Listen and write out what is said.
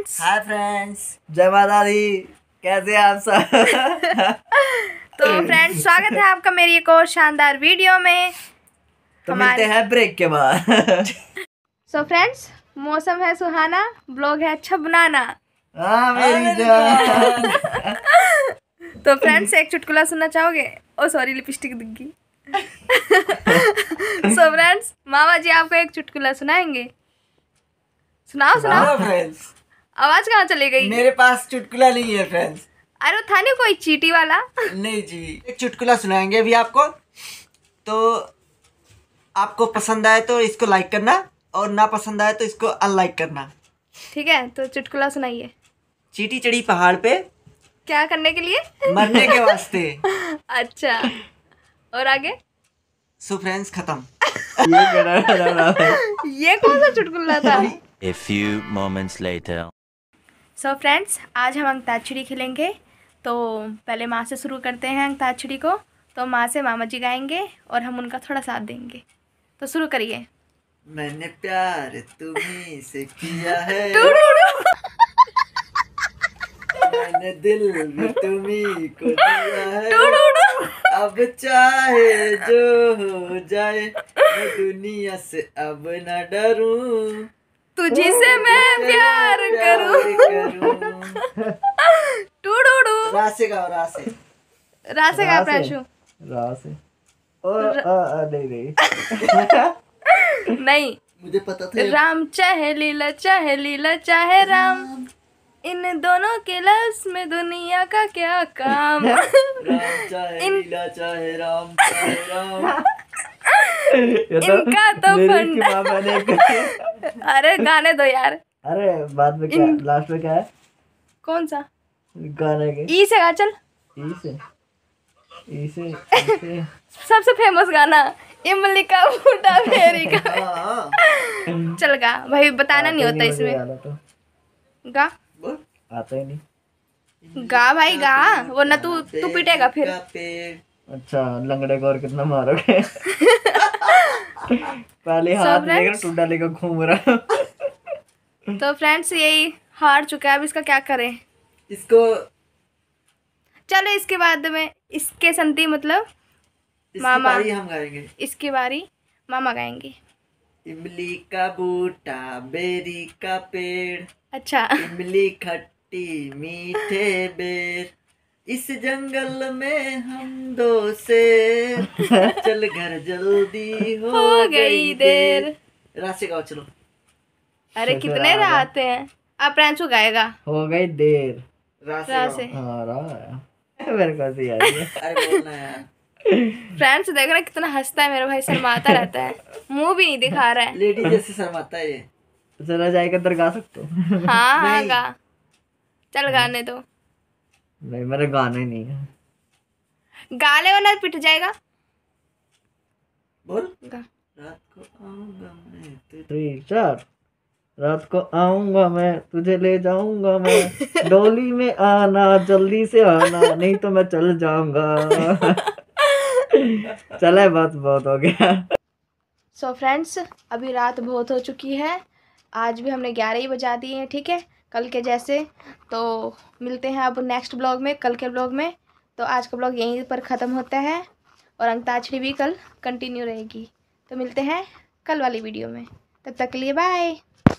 Friends hi friends जय माता दी कैसे आप सब तो फ्रेंड्स स्वागत है आपका मेरी एक और शानदार वीडियो में तो मिलते हैं ब्रेक के बाद सो फ्रेंड्स मौसम है सुहाना ब्लॉग है अच्छा बनाना आ, हाँ, हाँ, मेरी जान तो फ्रेंड्स एक चुटकुला सुनना चाहोगे ओ सॉरी लिपस्टिक दिख गई सो फ्रेंड्स मामा जी आपको एक चुटकुला सुनाएंगे सुनाओ सुनाओ फ्रेंड्स आवाज कहाँ चली गई मेरे पास चुटकुला नहीं है फ्रेंड्स अरे था नहीं कोई चीटी वाला नहीं जी एक चुटकुला सुनाएंगे अभी आपको तो आपको पसंद आए तो इसको लाइक करना और ना पसंद आए तो इसको अनलाइक करना ठीक है तो चुटकुला सुनाइए चीटी चढ़ी पहाड़ पे क्या करने के लिए मरने के वास्ते अच्छा और आगे सो फ्रेंड्स खत्म ये कौन सा चुटकुला था A few moments later. So so friends आज हम अंकताक्षरी खेलेंगे तो पहले माँ से शुरू करते हैं अंकताक्षरी को तो माँ से मामा जी गाएंगे और हम उनका थोड़ा साथ देंगे तो शुरू करिए मैंने प्यार तुम्हें से किया है मैंने दिल भी तुम्हें को दिया है अब चाहे जो हो जाए मैं दुनिया से अब ना डरूं तुझी से मैं प्यार करू टूडू डू रासे का रासे रासे का प्राशु रासे ओ आ नहीं नहीं नहीं मुझे पता था राम चाहे लीला चाहे लीला चाहे राम इन दोनों के लफ्ज में दुनिया का क्या काम राम चाहे लीला चाहे राम चाहे राम तो इनका तो अरे गाने दो यार अरे बाद में क्या लास्ट में क्या है कौन सा गाने के ई से गा चल ई से ई से, सबसे फेमस गाना इमली का बूटा फेरी का चल गा भाई बताना नहीं होता इसमें तो। गा आता ही नहीं गा भाई गा वरना तू तू पिटेगा फिर अच्छा लंगड़े को और कितना मारोगे पहले हाथ लेकर टुड्डा लेकर घूम रहा तो फ्रेंड्स यही हार चुका है अब इसका क्या करें इसको चलो इसके बाद में इसके संति मतलब इसकी मामा बारी हम गाएंगे इसकी बारी मामा गाएंगे इमली का बूटा बेरी का पेड़ अच्छा इमली खट्टी मीठे बेर इस जंगल में हम दो से चल घर जल्दी हो, हो गई देर, देर। राशि गाओ चलो अरे कितने आते हैं आप रैंचो गाएगा हो गई देर राशि हाँ, मेरे को हंसी आ अरे बोलना यार फ्रेंड्स देख रहा कितना हंसता है मेरा भाई शर्माता रहता है मुंह भी नहीं दिखा रहा है लेडी जैसे शर्माता है ये जरा जाएगा अंदर सकते हो हाँ, हाँ गा चल गाने दो तो। नहीं मेरे गाने नहीं है गाले वाला पिट जाएगा बोल रात को आऊंगा मैं तुझे ले जाऊंगा मैं डोली में आना जल्दी से आना नहीं तो मैं चल जाऊंगा चले बात बहुत हो गया सो so फ्रेंड्स अभी रात बहुत हो चुकी है आज भी हमने ग्यारह ही बजा दिए हैं ठीक है कल के जैसे तो मिलते हैं अब नेक्स्ट ब्लॉग में कल के ब्लॉग में तो आज का ब्लॉग यहीं पर ख़त्म होता है और अंताक्षरी भी कल कंटिन्यू रहेगी तो मिलते हैं कल वाली वीडियो में तब तक के लिए बाय